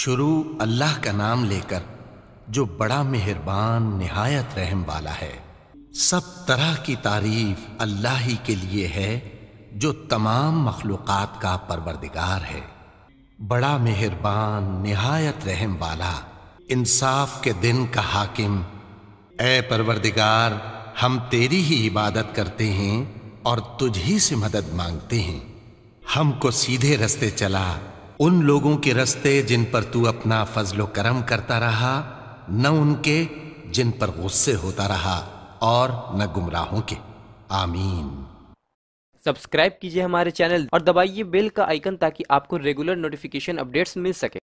शुरू अल्लाह का नाम लेकर जो बड़ा मेहरबान निहायत रहम वाला है सब तरह की तारीफ अल्लाह ही के लिए है जो तमाम मखलूक का परवरदिगार है बड़ा मेहरबान निहायत रहम वाला इंसाफ के दिन का हाकिम ए परवरदिगार हम तेरी ही इबादत करते हैं और तुझ ही से मदद मांगते हैं हमको सीधे रस्ते चला उन लोगों के रस्ते जिन पर तू अपना फजलो करम करता रहा न उनके जिन पर गुस्से होता रहा और न गुमराहों के आमीन सब्सक्राइब कीजिए हमारे चैनल और दबाइए बेल का आइकन ताकि आपको रेगुलर नोटिफिकेशन अपडेट्स मिल सके